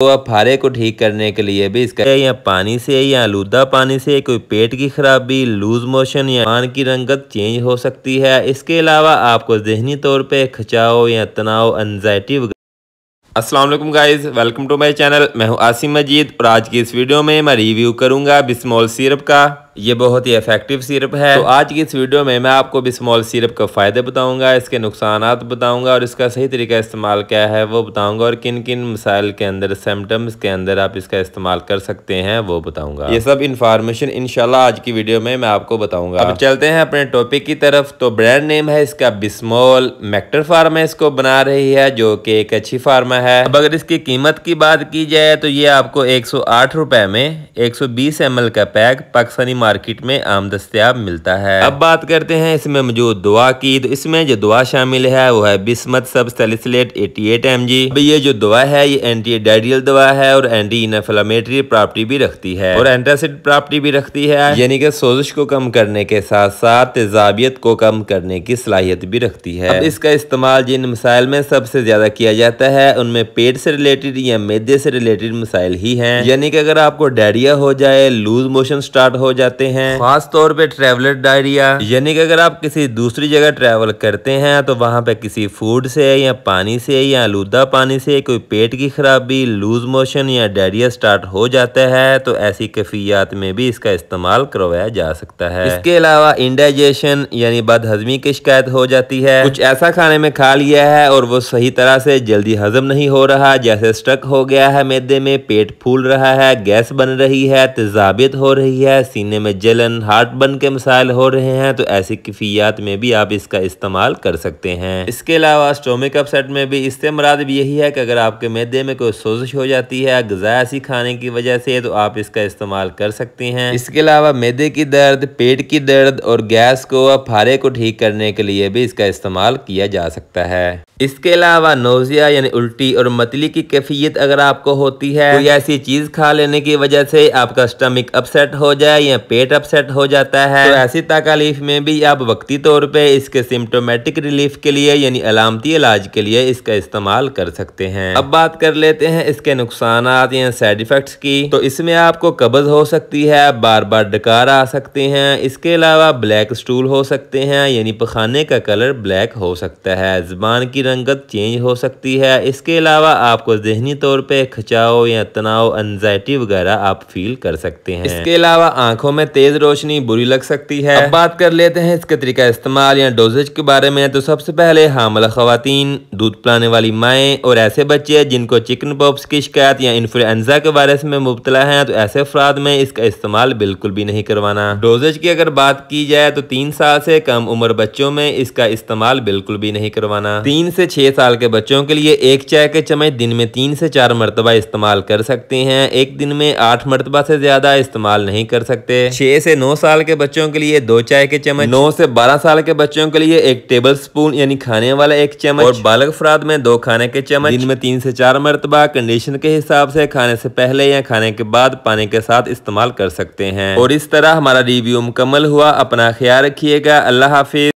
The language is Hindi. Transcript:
तो अब फारे को ठीक करने के लिए भी इसका या पानी से या आलूदा पानी से कोई पेट की खराबी लूज मोशन या पान की रंगत चेंज हो सकती है इसके अलावा आपको जहनी तौर पे खचाओ या तनाव एनजाइटी असलम guys welcome to my channel मैं हूँ आसिम मजीद और आज की इस वीडियो में मैं रिव्यू करूँगा बिस्मॉल सिरप का ये बहुत ही इफेक्टिव सिरप है तो आज की इस वीडियो में मैं आपको भी स्मॉल सिरप का फ़ायदे बताऊंगा इसके नुकसान बताऊंगा और इसका सही तरीका इस्तेमाल क्या है वो बताऊंगा और किन किन मसाइल के अंदर सिम्टम्स के अंदर आप इसका इस्तेमाल कर सकते हैं वो बताऊंगा ये सब इन्फॉर्मेशन इनशाला आज की वीडियो में मैं आपको बताऊंगा अब चलते हैं अपने टॉपिक की तरफ तो ब्रांड नेम है इसका बिस्मोल मैक्टर फार्मा इसको बना रही है जो कि एक अच्छी फार्मा है अब अगर इसकी कीमत की बात की जाए तो ये आपको एक सौ में एक सौ का पैक पाकिस्तानी मार्केट में आम दस्तियाब मिलता है अब बात करते हैं इसमें मौजूद दवा की तो इसमें जो दवा शामिल है वो है bismuth subsalicylate eighty eight M G ये जो दवा है ये एंटी डायरियल दवा है और एंटी इनफ्लामेटरी प्रॉपर्टी भी रखती है और एंटासिड प्रॉपर्टी भी रखती है यानी कि सोजिश को कम करने के साथ साथ तेजाबियत को कम करने की सलाहियत भी रखती है अब इसका इस्तेमाल जिन मिसाइल में सबसे ज्यादा किया जाता है उनमें पेट से रिलेटेड या मैदे से रिलेटेड मिसाइल ही है यानी कि अगर आपको डायरिया हो जाए लूज मोशन स्टार्ट हो जाता जाते हैं खास तौर पे ट्रेवलर डायरिया यानी कि अगर आप किसी दूसरी जगह ट्रेवल करते हैं तो वहाँ पे किसी फूड से या पानी से या आलूदा पानी से कोई पेट की खराबी लूज मोशन या डायरिया स्टार्ट हो जाता है तो ऐसी कैफियात में भी इसका इस्तेमाल करवाया जा सकता है इसके अलावा इंडाइजेशन यानी बदहजमी की शिकायत हो जाती है कुछ ऐसा खाने में खा लिया है और वो सही तरह से जल्दी हजम नहीं हो रहा जैसे स्ट्रक हो गया है मैदे में पेट फूल रहा है गैस बन रही है तेजाबियत हो रही है सीने में में जलन हार्ट बन के मसाइल हो रहे हैं तो ऐसी किफियात में भी आप इसका इस्तेमाल कर सकते हैं इसके अलावा स्टोमिक अपसेट में भी इससे मराद भी यही है कि अगर आपके मैदे में कोई सोजिश हो जाती है गजा सी खाने की वजह से तो आप इसका इस्तेमाल कर सकते हैं इसके अलावा मैदे की दर्द पेट की दर्द और गैस को फारे को ठीक करने के लिए भी इसका इस्तेमाल किया जा सकता है इसके अलावा नोजिया यानी उल्टी और मतली की कैफियत अगर आपको होती है तो ऐसी चीज खा लेने की वजह से आपका स्टमिक अपसेट हो जाए या पेट अपसेट हो जाता है तो ऐसी तकालीफ में भी आप वक्ती तौर पर इसके सिम्टोमेटिक रिलीफ के लिए यानी अलामती इलाज के लिए इसका इस्तेमाल कर सकते हैं अब बात कर लेते हैं इसके नुकसान या साइड इफेक्ट की तो इसमें आपको कब्ज हो सकती है बार बार डकार आ सकते हैं इसके अलावा ब्लैक स्टूल हो सकते हैं यानी पखाने का कलर ब्लैक हो सकता है ज़बान की रंगत चेंज हो सकती है इसके अलावा आपको जहनी तौर पर खचाओ या तनाव एंजाइटी वगैरह आप फील कर सकते हैं इसके अलावा आंखों में तेज रोशनी बुरी लग सकती है अब बात कर लेते हैं इसके तरीका इस्तेमाल या डोजेज के बारे में तो सबसे पहले हामला खातन दूध पिलाने वाली माए और ऐसे बच्चे जिनको चिकन पॉप्स की शिकायत या इन्फ्लुएंजा के वायरस में मुबतला है तो ऐसे अफराद में इसका इस्तेमाल बिल्कुल भी नहीं करवाना डोजेज की अगर बात की जाए तो तीन साल से कम उम्र बच्चों में इसका इस्तेमाल बिल्कुल भी नहीं करवाना तीन से छह साल के बच्चों के लिए एक चाय के चम्मच दिन में तीन से चार मरतबा इस्तेमाल कर सकते हैं एक दिन में आठ मरतबा से ज्यादा इस्तेमाल नहीं कर सकते छह से नौ साल के बच्चों के लिए दो चाय के चम्मच नौ से बारह साल के बच्चों के लिए एक टेबल स्पून यानी खाने वाला एक चम्मच और बालक अफराद में दो खाने के चम्मच दिन में तीन से चार मरतबा कंडीशन के हिसाब से खाने से पहले या खाने के बाद पानी के साथ इस्तेमाल कर सकते हैं और इस तरह हमारा रिव्यू मुकम्मल हुआ अपना ख्याल रखिएगा अल्लाह हाफिज